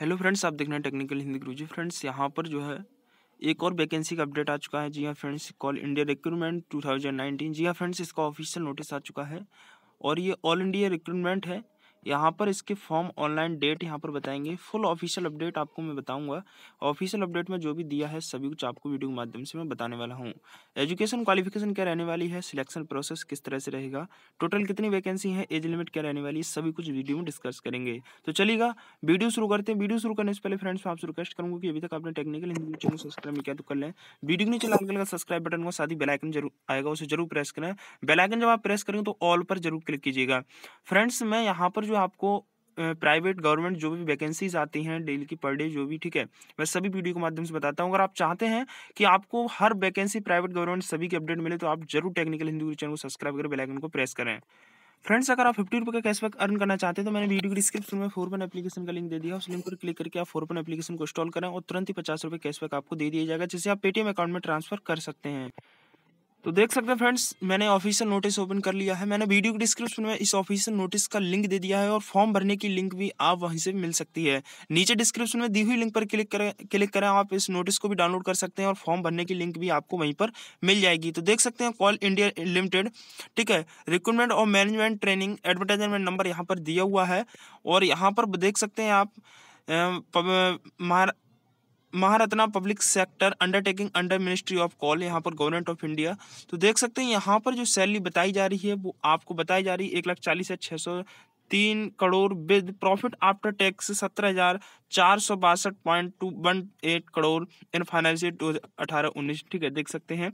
hello friends आप देख रहे हैं टेक्निकल हिंदी गुरु जी फ्रेंड्स यहाँ पर जो है एक और वैकेंसी का अपडेट आ चुका है जी हाँ फ्रेंड्स कॉल इंडिया रिक्रूटमेंट 2019 जी हाँ फ्रेंड्स इसका ऑफिशियल नोटिस आ चुका है और ये ऑल इंडिया रिक्रूटमेंट है यहाँ पर इसके फॉर्म ऑनलाइन डेट यहाँ पर बताएंगे फुल ऑफिशियल अपडेट आपको मैं बताऊंगा ऑफिशियल अपडेट में जो भी दिया है सभी कुछ आपको वीडियो के माध्यम से मैं बताने वाला हूँ एजुकेशन क्वालिफिकेशन क्या रहने वाली है सिलेक्शन प्रोसेस किस तरह से रहेगा टोटल कितनी वैकेंसी है एज लिमिट क्या रहने वाली है सभी कुछ वीडियो में डिस्कस करेंगे तो चलिएगा वीडियो शुरू करते हैं वीडियो शुरू करने से पहले फ्रेंड्स मैं आपसे रिक्वेस्ट करूँगा कि अभी तक आपने टेक्निकल हिंदी चैनल सब्सक्राइब किया तो कर लें वीडियो नीचे लाल कलर का सब्सक्राइब बटन को साथ ही बेलाइकन जरूर आएगा उसे जरूर प्रेस करें बेलाइकन जब आप प्रेस करेंगे तो ऑल पर जरूर क्लिक कीजिएगा फ्रेंड्स मैं यहाँ पर जो आपको प्राइवेट गवर्नमेंट जो भी वैकेंसीज आती हैं डेली की पर डे जो भी ठीक है मैं सभी वीडियो के माध्यम से बताता हूँ अगर आप चाहते हैं कि आपको हर वैकेंसी प्राइवेट गवर्नमेंट सभी की अपडेट मिले तो आप जरूर टेक्निकल हिंदू चैनल को सब्सक्राइब कर बेलाइकन को प्रेस करें फ्रेंड्स अगर आप फिफ्टी रुपये का कैशबैक अर्न करना चाहते हैं तो मैंने वीडियो की डिस्क्रिप्शन में फोरपन एप्लीकेशन का लिंक दे दिया उस लिंक पर क्लिक करके आप फोरपन एप्लीकेशन को इंस्टॉल करें और तुरंत ही पचास रुपये कैशबैक आपको दे दिया जाएगा जिसे आप पेटीएम अकाउंट में ट्रांसफर कर सकते हैं तो देख सकते हैं फ्रेंड्स मैंने ऑफिशियल नोटिस ओपन कर लिया है मैंने वीडियो के डिस्क्रिप्शन में इस ऑफिशियल नोटिस का लिंक दे दिया है और फॉर्म भरने की लिंक भी आप वहीं से मिल सकती है नीचे डिस्क्रिप्शन में दी हुई लिंक पर क्लिक करें क्लिक करें आप इस नोटिस को भी डाउनलोड कर सकते हैं और फॉर्म भरने की लिंक भी आपको वहीं पर मिल जाएगी तो देख सकते हैं कॉल इंडिया लिमिटेड ठीक है रिक्रूटमेंट और मैनेजमेंट ट्रेनिंग एडवर्टाइजमेंट नंबर यहाँ पर दिया हुआ है और यहाँ पर देख सकते हैं आप Maharatna public sector undertaking under ministry of call यहाँ पर गवर्नमेंट ऑफ इंडिया तो देख सकते हैं यहाँ पर जो सैलरी बताई जा रही है वो आपको बताई जा रही है एक लाख चालीस हजार छः सौ तीन crore with profit after tax सत्रह हजार चार सौ बासठ point two one eight crore in financial two अठारह उन्नीस ठीक है देख सकते हैं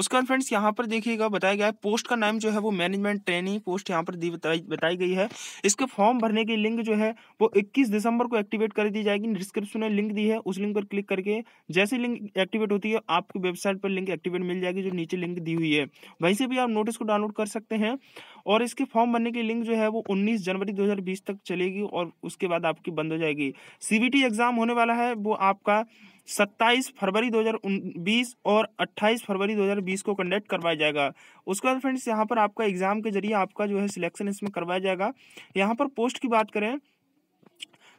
उसका फ्रेंड्स यहाँ पर देखिएगा बताया गया है पोस्ट का नाम जो है वो मैनेजमेंट ट्रेनिंग पोस्ट यहाँ पर दी बताई बताई गई है इसके फॉर्म भरने की लिंक जो है वो 21 दिसंबर को एक्टिवेट कर दी जाएगी डिस्क्रिप्शन में लिंक दी है उस लिंक पर क्लिक करके जैसे लिंक एक्टिवेट होती है आपकी वेबसाइट पर लिंक एक्टिवेट मिल जाएगी जो नीचे लिंक दी हुई है वहीं से भी आप नोटिस को डाउनलोड कर सकते हैं और इसके फॉर्म भरने की लिंक जो है वो 19 जनवरी 2020 तक चलेगी और उसके बाद आपकी बंद हो जाएगी सीबीटी एग्ज़ाम होने वाला है वो आपका 27 फरवरी 2020 और 28 फरवरी 2020 को कंडक्ट करवाया जाएगा उसके बाद फ्रेंड्स यहाँ पर आपका एग्ज़ाम के जरिए आपका जो है सिलेक्शन इसमें करवाया जाएगा यहाँ पर पोस्ट की बात करें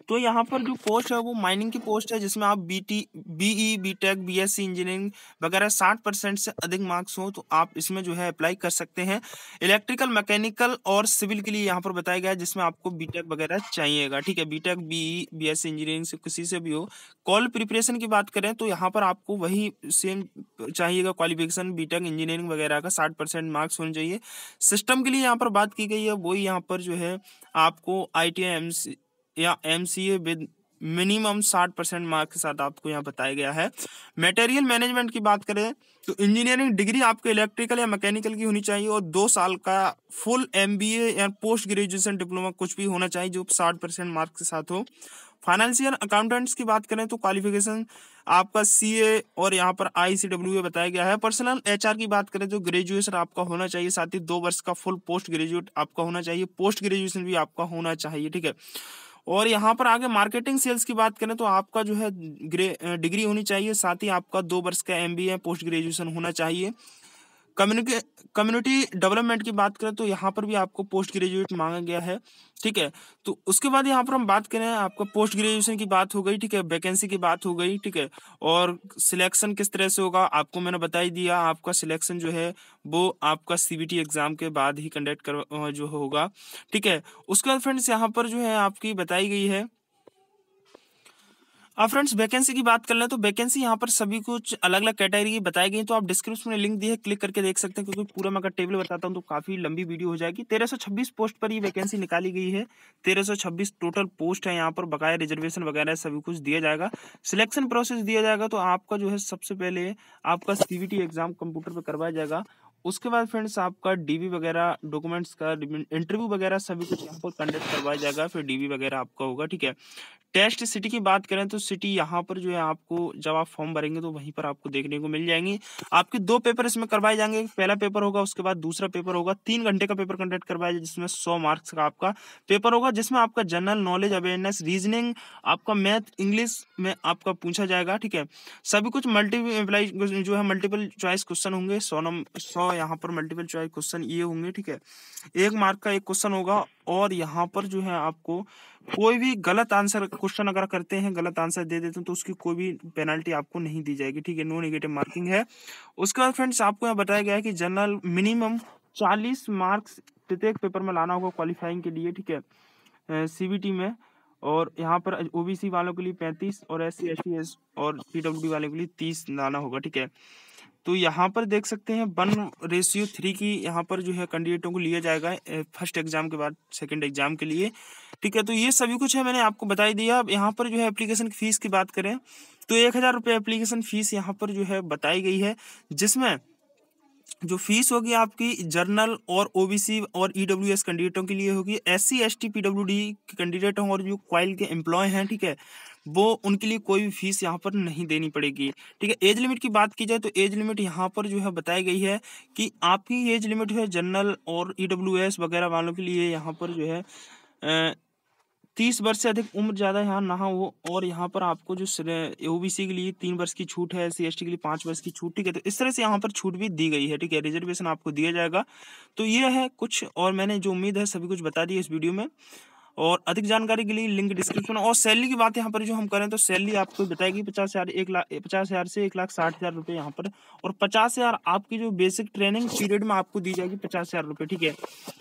तो यहाँ पर जो पोस्ट है वो माइनिंग की पोस्ट है जिसमें आप B T B E B tech B S C engineering वगैरह साठ परसेंट से अधिक मार्क्स हो तो आप इसमें जो है अप्लाई कर सकते हैं इलेक्ट्रिकल मैकेनिकल और सिविल के लिए यहाँ पर बताया गया है जिसमें आपको बी टेक वगैरह चाहिएगा ठीक है B tech B E B S C engineering से किसी से भी हो कॉल प्रिपरेशन की बात करें तो यहाँ पर आपको वही सेम चाहिएगा क्वालिफिकेशन बी टेक इंजीनियरिंग वगैरह का साठ परसेंट मार्क्स होने चाहिए सिस्टम के लिए यहाँ पर बात की गई है वही यहाँ पर जो है आपको I T I M C या M C A with minimum साठ परसेंट मार्क के साथ आपको यहाँ बताया गया है मेटेरियल मैनेजमेंट की बात करें तो इंजीनियरिंग डिग्री आपको इलेक्ट्रिकल या मैकेनिकल की होनी चाहिए और दो साल का फुल एम बी ए या पोस्ट ग्रेजुएशन डिप्लोमा कुछ भी होना चाहिए जो साठ परसेंट मार्क्स के साथ हो फाइनेंशियल अकाउंटेंट्स की बात करें तो क्वालिफिकेशन आपका सी ए और यहाँ पर आई सी डब्ल्यू ए बताया गया है पर्सनल एच आर की बात करें तो ग्रेजुएशन आपका होना चाहिए साथ ही दो वर्ष का फुल पोस्ट ग्रेजुएट आपका होना चाहिए पोस्ट ग्रेजुएशन भी आपका होना चाहिए ठीक है और यहाँ पर आगे मार्केटिंग सेल्स की बात करें तो आपका जो है डिग्री होनी चाहिए साथ ही आपका दो वर्ष का एम पोस्ट ग्रेजुएशन होना चाहिए कम्युनिटी कम्युनिटी डेवलपमेंट की बात करें तो यहाँ पर भी आपको पोस्ट ग्रेजुएट मांगा गया है ठीक है तो उसके बाद यहाँ पर हम बात करें आपका पोस्ट ग्रेजुएशन की बात हो गई ठीक है वैकेंसी की बात हो गई ठीक है और सिलेक्शन किस तरह से होगा आपको मैंने बता ही दिया आपका सिलेक्शन जो है वो आपका सीबीटी एग्जाम के बाद ही कंडक्ट कर जो होगा ठीक है उसके बाद फ्रेंड्स यहाँ पर जो है आपकी बताई गई है अब फ्रेंड्स वैकेंसी की बात कर लें तो वैकेंसी यहाँ पर सभी कुछ अलग अलग कैटेगरी की बताई गई तो आप डिस्क्रिप्शन में लिंक दी है क्लिक करके देख सकते हैं क्योंकि पूरा मैं अगर टेबल बताता हूँ तो काफ़ी लंबी वीडियो हो जाएगी 1326 पोस्ट पर ये वैकेंसी निकाली गई है 1326 टोटल पोस्ट है यहाँ पर बकाया रिजर्वेशन वगैरह सभी कुछ दिया जाएगा सिलेक्शन प्रोसेस दिया जाएगा तो आपका जो है सबसे पहले आपका सीबीटी एग्ज़ाम कंप्यूटर पर करवाया जाएगा उसके बाद फ्रेंड्स आपका डीवी वगैरह डॉक्यूमेंट्स का इंटरव्यू वगैरह सभी कुछ यहाँ पर कंडक्ट करवाया जाएगा फिर डीवी वगैरह आपका होगा ठीक है टेस्ट सिटी की बात करें तो सिटी यहाँ पर जो है आपको जब आप फॉर्म भरेंगे तो वहीं पर आपको देखने को मिल जाएंगी आपके दो पेपर इसमें करवाए जाएंगे पहला पेपर होगा उसके बाद दूसरा पेपर होगा तीन घंटे का पेपर कंडक्ट करवाया जाए जिसमें सौ मार्क्स का आपका पेपर होगा जिसमें आपका जनरल नॉलेज अवेयरनेस रीजनिंग आपका मैथ इंग्लिश में आपका पूछा जाएगा ठीक है सभी कुछ मल्टी जो है मल्टीपल चॉइस क्वेश्चन होंगे सौ नंबर सौ होगा यहाँ पर मल्टीपल चॉइस क्वेश्चन ये होंगे ठीक है एक मार्क का एक क्वेश्चन होगा और यहाँ पर जो है आपको कोई भी गलत आंसर क्वेश्चन अगर करते हैं गलत आंसर दे देते हैं तो उसकी कोई भी पेनल्टी आपको नहीं दी जाएगी ठीक है नो निगेटिव मार्किंग है उसके बाद फ्रेंड्स आपको यहाँ बताया गया है कि जनरल मिनिमम चालीस मार्क्स प्रत्येक पेपर में लाना होगा क्वालिफाइंग के लिए ठीक है सी में और यहाँ पर ओबीसी वालों के लिए पैंतीस और एस सी एस और पीडब्ल्यूडी वालों के लिए तीस लाना होगा ठीक है तो यहाँ पर देख सकते हैं वन रेशियो थ्री की यहाँ पर जो है कैंडिडेटों को लिया जाएगा फर्स्ट एग्जाम के बाद सेकंड एग्जाम के लिए ठीक है तो ये सभी कुछ है मैंने आपको बताई दिया अब यहाँ पर जो है एप्लीकेशन की फीस की बात करें तो एक हज़ार रुपये एप्लीकेशन फीस यहाँ पर जो है बताई गई है जिसमें जो फीस होगी आपकी जर्नल और ओबीसी और ईडब्ल्यूएस e कैंडिडेटों के लिए होगी एस एसटी पीडब्ल्यूडी के कैंडिडेट हों और जो क्वाइल के एम्प्लॉय हैं ठीक है वो उनके लिए कोई भी फीस यहाँ पर नहीं देनी पड़ेगी ठीक है एज लिमिट की बात की जाए तो एज लिमिट यहाँ पर जो है बताई गई है कि आपकी एज लिमिट है जनरल और ई e वगैरह वालों के लिए यहाँ पर जो है ए, तीस वर्ष से अधिक उम्र ज़्यादा यहाँ ना हो और यहाँ पर आपको जो ओ के लिए तीन वर्ष की छूट है सी एस टी के लिए पाँच वर्ष की छूट ठीक है तो इस तरह से यहाँ पर छूट भी दी गई है ठीक है रिजर्वेशन आपको दिया जाएगा तो ये है कुछ और मैंने जो उम्मीद है सभी कुछ बता दी इस वीडियो में और अधिक जानकारी के लिए लिंक डिस्क्रिप्शन और सैलरी की बात यहाँ पर जो हम करें तो सैलरी आपको बताएगी पचास हज़ार एक लाख पचास हज़ार से एक लाख साठ हज़ार रुपये यहाँ पर और पचास हज़ार आपकी जो बेसिक ट्रेनिंग पीरियड में आपको दी जाएगी पचास हज़ार रुपये ठीक है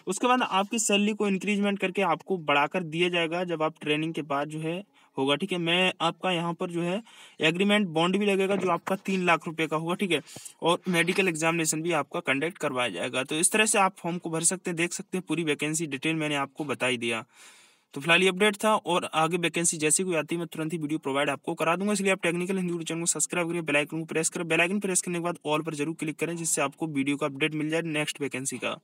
उसके बाद आपकी सैलरी को इंक्रीजमेंट करके आपको बढ़ाकर दिया जाएगा जब आप ट्रेनिंग के बाद जो है होगा ठीक है मैं आपका यहाँ पर जो है एग्रीमेंट बॉन्ड भी लगेगा जो आपका तीन लाख रुपए का होगा ठीक है और मेडिकल एग्जामिनेशन भी आपका कंडक्ट करवाया जाएगा तो इस तरह से आप फॉर्म को भर सकते हैं देख सकते हैं पूरी वैकेंसी डिटेल मैंने आपको बताई दिया तो फिलहाल ये अपडेट था और आगे वैकेंसी जैसी कोई आती है मैं तुरंत ही वीडियो प्रोवाइड आपको करा दूंगा इसलिए आप टेक्निकल हिंदू चैनल को सब्सक्राइब करें बेलाइकन को प्रेस करें बेलाइकन प्रेस करने के बाद ऑल पर जरूर क्लिक करें जिससे आपको वीडियो का अपडेट मिल जाए नेक्स्ट वैकेंसी का